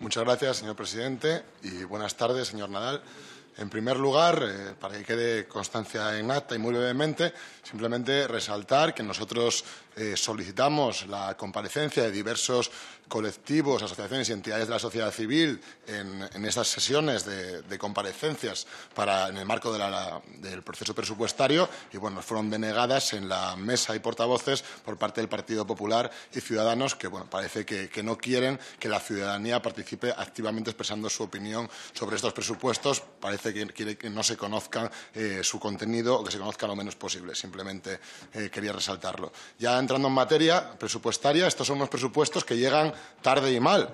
Muchas gracias, señor presidente, y buenas tardes, señor Nadal. En primer lugar, eh, para que quede constancia en acta y muy brevemente, simplemente resaltar que nosotros eh, solicitamos la comparecencia de diversos colectivos, asociaciones y entidades de la sociedad civil en, estas sesiones de, comparecencias en el marco del proceso presupuestario y bueno, fueron denegadas en la mesa y portavoces por parte del Partido Popular y Ciudadanos que parece que, no quieren que la ciudadanía participe activamente expresando su opinión sobre estos presupuestos que que no se conozca eh, su contenido o que se conozca lo menos posible. Simplemente eh, quería resaltarlo. Ya entrando en materia presupuestaria, estos son unos presupuestos que llegan tarde y mal.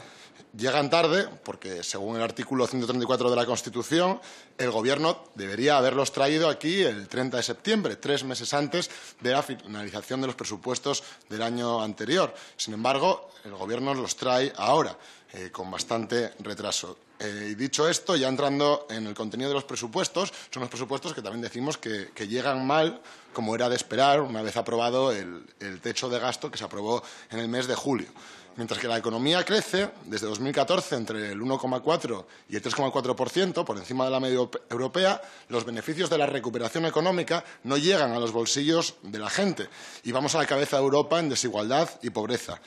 Llegan tarde porque, según el artículo 134 de la Constitución, el Gobierno debería haberlos traído aquí el 30 de septiembre, tres meses antes de la finalización de los presupuestos del año anterior. Sin embargo, el Gobierno los trae ahora, eh, con bastante retraso. Eh, y dicho esto, ya entrando en el contenido de los presupuestos, son los presupuestos que también decimos que, llegan mal, como era de esperar, una vez aprobado el, techo de gasto que se aprobó en el mes de julio. Mientras que la economía crece desde 2014 entre el 1,4 y el 3,4%, por encima de la media europea, los beneficios de la recuperación económica no llegan a los bolsillos de la gente y vamos a la cabeza de Europa en desigualdad y pobreza.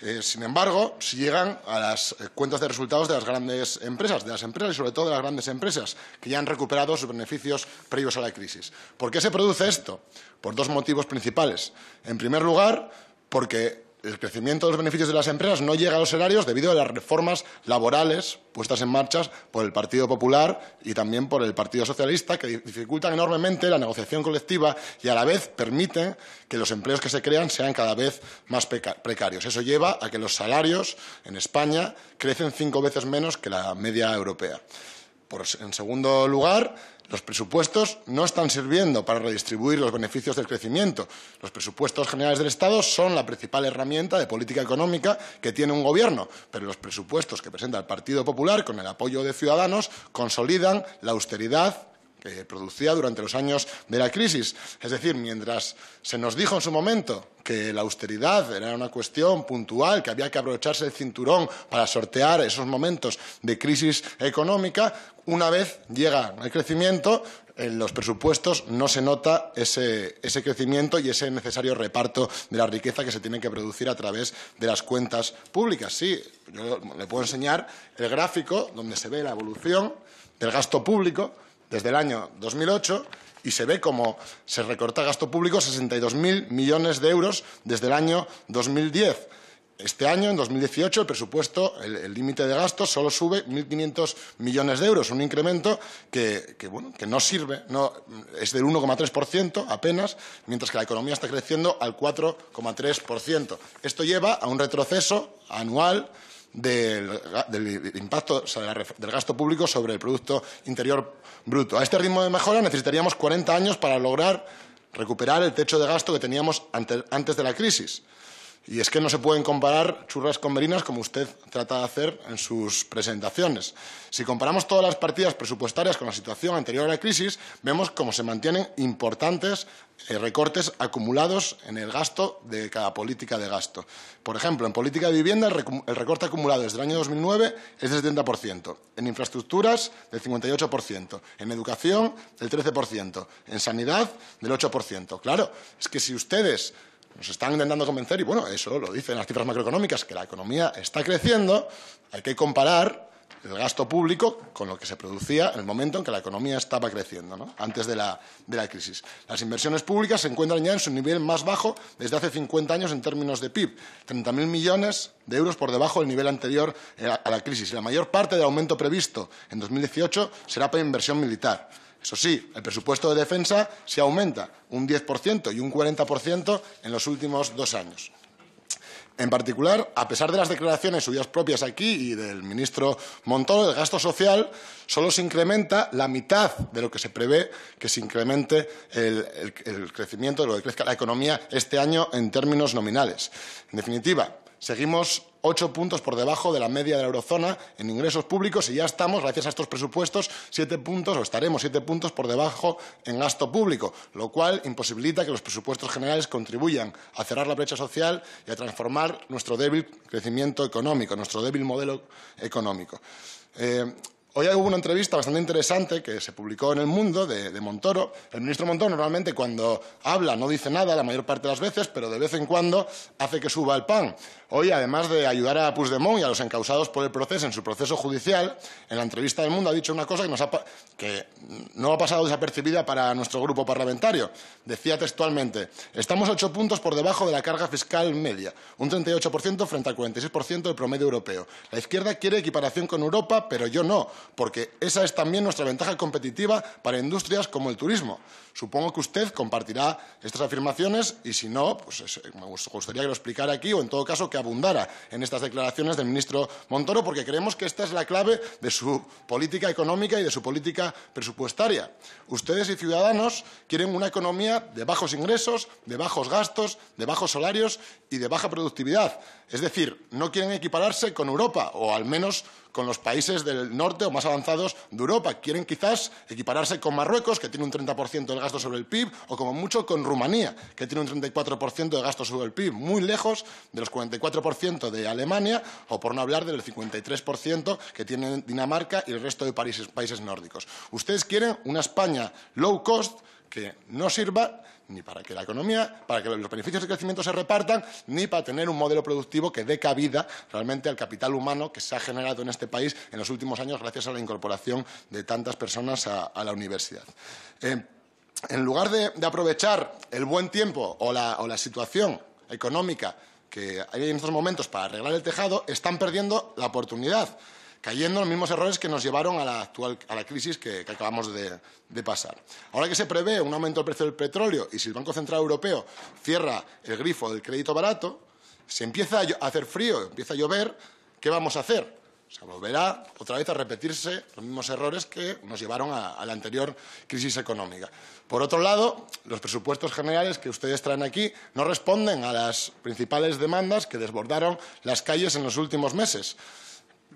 Eh, sin embargo, si llegan a las eh, cuentas de resultados de las grandes empresas, de las empresas y sobre todo de las grandes empresas, que ya han recuperado sus beneficios previos a la crisis. ¿Por qué se produce esto? Por dos motivos principales. En primer lugar, porque el crecimiento de los beneficios de las empresas no llega a los salarios debido a las reformas laborales puestas en marcha por el Partido Popular y también por el Partido Socialista, que dificultan enormemente la negociación colectiva y a la vez permiten que los empleos que se crean sean cada vez más precarios. Eso lleva a que los salarios en España crecen cinco veces menos que la media europea. en segundo lugar, los presupuestos no están sirviendo para redistribuir los beneficios del crecimiento. Los presupuestos generales del Estado son la principal herramienta de política económica que tiene un gobierno, pero los presupuestos que presenta el Partido Popular con el apoyo de Ciudadanos consolidan la austeridad, que producía durante los años de la crisis. Es decir, mientras se nos dijo en su momento que la austeridad era una cuestión puntual, que había que aprovecharse el cinturón para sortear esos momentos de crisis económica, una vez llega el crecimiento, en los presupuestos no se nota ese, ese, crecimiento y ese necesario reparto de la riqueza que se tiene que producir a través de las cuentas públicas. Sí, yo le puedo enseñar el gráfico donde se ve la evolución del gasto público desde el año 2008 y se ve cómo se recorta gasto público 62.000 millones de euros desde el año 2010. Este año, en 2018, el presupuesto, el límite de gasto, solo sube 1.500 millones de euros, un incremento que, bueno, que no sirve, no, es del 1,3% apenas, mientras que la economía está creciendo al 4,3%. Esto lleva a un retroceso anual del, impacto del gasto público sobre el Producto Interior Bruto. A este ritmo de mejora necesitaríamos 40 años para lograr recuperar el techo de gasto que teníamos antes de la crisis. Y es que no se pueden comparar churras con merinas como usted trata de hacer en sus presentaciones. Si comparamos todas las partidas presupuestarias con la situación anterior a la crisis, vemos cómo se mantienen importantes eh, recortes acumulados en el gasto de cada política de gasto. Por ejemplo, en política de vivienda el recorte acumulado desde el año 2009 es del 70%, en infraestructuras del 58%, en educación del 13%, en sanidad del 8%. Claro, es que si ustedes nos están intentando convencer, y bueno, eso lo dicen las cifras macroeconómicas, que la economía está creciendo, hay que comparar el gasto público con lo que se producía en el momento en que la economía estaba creciendo, antes de la, crisis. Las inversiones públicas se encuentran ya en su nivel más bajo desde hace 50 años en términos de PIB, 30.000 millones de euros por debajo del nivel anterior eh, a la crisis. la mayor parte del aumento previsto en 2018 será para inversión militar. Eso sí, el presupuesto de defensa se aumenta un 10% y un 40% en los últimos dos años. En particular, a pesar de las declaraciones suyas propias aquí y del ministro Montoro, el gasto social solo se incrementa la mitad de lo que se prevé que se incremente el, el crecimiento, de lo que crezca la economía este año en términos nominales. En definitiva, seguimos ocho puntos por debajo de la media de la eurozona en ingresos públicos y ya estamos, gracias a estos presupuestos, siete puntos o estaremos siete puntos por debajo en gasto público, lo cual imposibilita que los presupuestos generales contribuyan a cerrar la brecha social y a transformar nuestro débil crecimiento económico, nuestro débil modelo económico. Eh, Hoy hubo una entrevista bastante interesante que se publicó en El Mundo de, Montoro. El ministro Montoro normalmente cuando habla no dice nada la mayor parte de las veces, pero de vez en cuando hace que suba el pan. Hoy, además de ayudar a Puigdemont y a los encausados por el proceso en su proceso judicial, en la entrevista del Mundo ha dicho una cosa que, que no ha pasado desapercibida para nuestro grupo parlamentario. Decía textualmente, estamos ocho puntos por debajo de la carga fiscal media, un 38% frente al 46% del promedio europeo. La izquierda quiere equiparación con Europa, pero yo no porque esa es también nuestra ventaja competitiva para industrias como el turismo. Supongo que usted compartirá estas afirmaciones y si no, pues eh, me gustaría que lo explicara aquí o en todo caso que abundara en estas declaraciones del ministro Montoro, porque creemos que esta es la clave de su política económica y de su política presupuestaria. Ustedes y ciudadanos quieren una economía de bajos ingresos, de bajos gastos, de bajos salarios y de baja productividad. Es decir, no quieren equipararse con Europa o al menos con los países del norte o más avanzados de Europa. Quieren quizás equipararse con Marruecos, que tiene un 30% del gasto sobre el PIB, o como mucho con Rumanía, que tiene un 34% de gasto sobre el PIB, muy lejos de los 44% de Alemania, o por no hablar del 53% que tiene Dinamarca y el resto de países, países nórdicos. Ustedes quieren una España low cost que no sirva ni para que la economía, para que los beneficios de crecimiento se repartan, ni para tener un modelo productivo que dé cabida realmente al capital humano que se ha generado en este país en los últimos años gracias a la incorporación de tantas personas a, la universidad. Eh, en lugar de, aprovechar el buen tiempo o la, o la situación económica que hay en estos momentos para arreglar el tejado, están perdiendo la oportunidad cayendo los mismos errores que nos llevaron a la crisis que, acabamos de, pasar. Ahora que se prevé un aumento del precio del petróleo y si el Banco Central Europeo cierra el grifo del crédito barato, se empieza a hacer frío, empieza a llover, ¿qué vamos a hacer? Se volverá otra vez a repetirse los mismos errores que nos llevaron a, la anterior crisis económica. Por otro lado, los presupuestos generales que ustedes traen aquí no responden a las principales demandas que desbordaron las calles en los últimos meses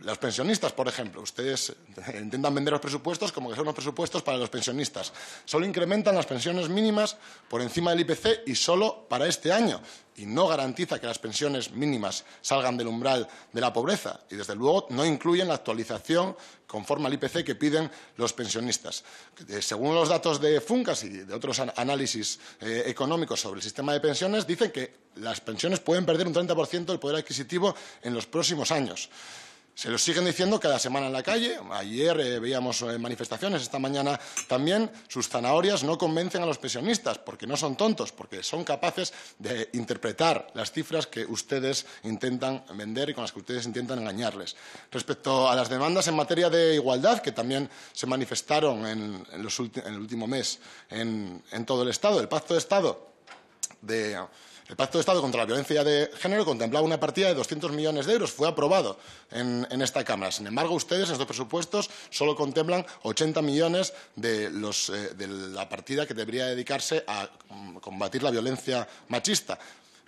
los pensionistas, por ejemplo, ustedes intentan vender los presupuestos como que son los presupuestos para los pensionistas. Solo incrementan las pensiones mínimas por encima del IPC y solo para este año. Y no garantiza que las pensiones mínimas salgan del umbral de la pobreza. Y, desde luego, no incluyen la actualización conforme al IPC que piden los pensionistas. Eh, según los datos de FUNCAS y de otros análisis eh, económicos sobre el sistema de pensiones, dicen que las pensiones pueden perder un 30% del poder adquisitivo en los próximos años. Se lo siguen diciendo cada semana en la calle. Ayer eh, veíamos eh, manifestaciones, esta mañana también. Sus zanahorias no convencen a los pensionistas porque no son tontos, porque son capaces de interpretar las cifras que ustedes intentan vender y con las que ustedes intentan engañarles. Respecto a las demandas en materia de igualdad, que también se manifestaron en, el último mes en, en, todo el Estado, el Pacto de Estado de el Pacto de Estado contra la Violencia de Género contemplaba una partida de 200 millones de euros. Fue aprobado en, esta Cámara. Sin embargo, ustedes en estos presupuestos solo contemplan 80 millones eh, de, la partida que debería dedicarse a mm, combatir la violencia machista,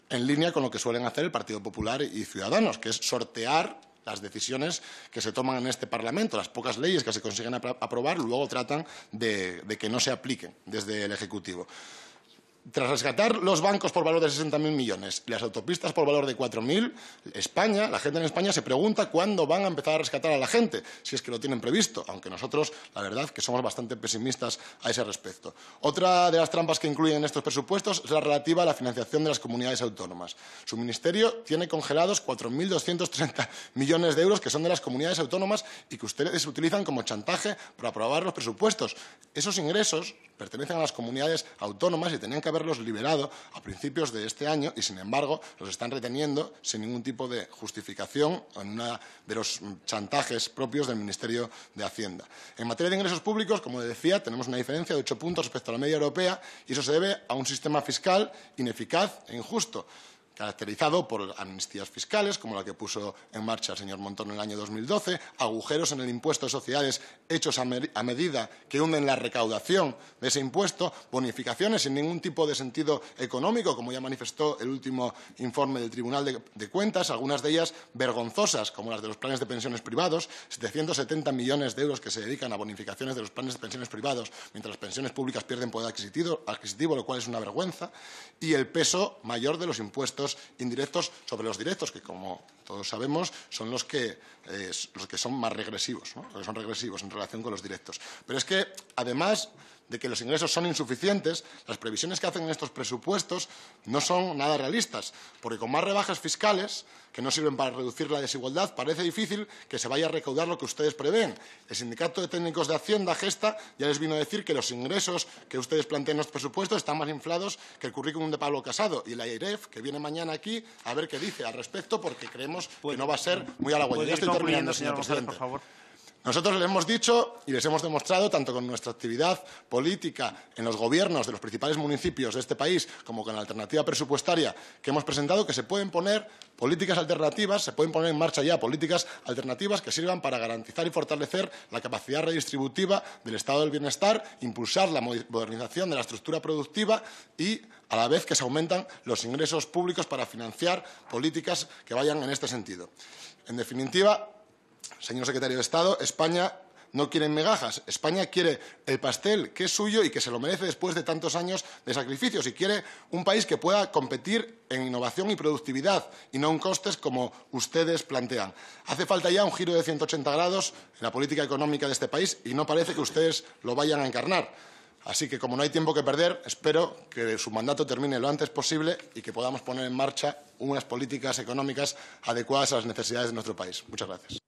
en línea con lo que suelen hacer el Partido Popular y Ciudadanos, que es sortear las decisiones que se toman en este Parlamento, las pocas leyes que se consiguen aprobar, luego tratan de que no se apliquen desde el Ejecutivo. Tras rescatar los bancos por valor de 60.000 millones y las autopistas por valor de 4.000, España, la gente en España se pregunta cuándo van a empezar a rescatar a la gente, si es que lo tienen previsto, aunque nosotros, la verdad, que somos bastante pesimistas a ese respecto. Otra de las trampas que incluyen estos presupuestos es la relativa a la financiación de las comunidades autónomas. Su ministerio tiene congelados 4.230 millones de euros que son de las comunidades autónomas y que ustedes utilizan como chantaje para aprobar los presupuestos. Esos ingresos pertenecen a las comunidades autónomas y tenían que haberlos liberado a principios de este año y, sin embargo, los están reteniendo sin ningún tipo de justificación en uno de los chantajes propios del Ministerio de Hacienda. En materia de ingresos públicos, como decía, tenemos una diferencia de ocho puntos respecto a la media europea y eso se debe a un sistema fiscal ineficaz e injusto caracterizado por amnistías fiscales, como la que puso en marcha el señor Montón en el año 2012, agujeros en el impuesto de sociedades hechos a, medida que hunden la recaudación de ese impuesto, bonificaciones sin ningún tipo de sentido económico, como ya manifestó el último informe del Tribunal de, Cuentas, algunas de ellas vergonzosas, como las de los planes de pensiones privados, 770 millones de euros que se dedican a bonificaciones de los planes de pensiones privados, mientras las pensiones públicas pierden poder adquisitivo lo cual es una vergüenza, y el peso mayor de los impuestos indirectos sobre los directos, que como todos sabemos son los que, eh, que son más regresivos, los que son regresivos en relación con los directos. Pero es que, además, de que los ingresos son insuficientes, las previsiones que hacen en estos presupuestos no son nada realistas, porque con más rebajas fiscales, que no sirven para reducir la desigualdad, parece difícil que se vaya a recaudar lo que ustedes prevén. El Sindicato de Técnicos de Hacienda, Gesta, ya les vino a decir que los ingresos que ustedes plantean en los presupuestos están más inflados que el currículum de Pablo Casado. Y la IREF, que viene mañana aquí, a ver qué dice al respecto, porque creemos que no va a ser muy halagüeño. Ya estoy terminando, señor, presidente. Nosotros les hemos dicho y les hemos demostrado, tanto con nuestra actividad política en los gobiernos de los principales municipios de este país, como con la alternativa presupuestaria que hemos presentado, que se pueden poner políticas alternativas, se pueden poner en marcha ya políticas alternativas que sirvan para garantizar y fortalecer la capacidad redistributiva del estado del bienestar, impulsar la modernización de la estructura productiva y a la vez que se aumentan los ingresos públicos para financiar políticas que vayan en este sentido. En definitiva, Señor secretario de Estado, España no quiere megajas. España quiere el pastel que es suyo y que se lo merece después de tantos años de sacrificios y quiere un país que pueda competir en innovación y productividad y no en costes como ustedes plantean. Hace falta ya un giro de 180 grados en la política económica de este país y no parece que ustedes lo vayan a encarnar. Así que, como no hay tiempo que perder, espero que su mandato termine lo antes posible y que podamos poner en marcha unas políticas económicas adecuadas a las necesidades de nuestro país. Muchas gracias.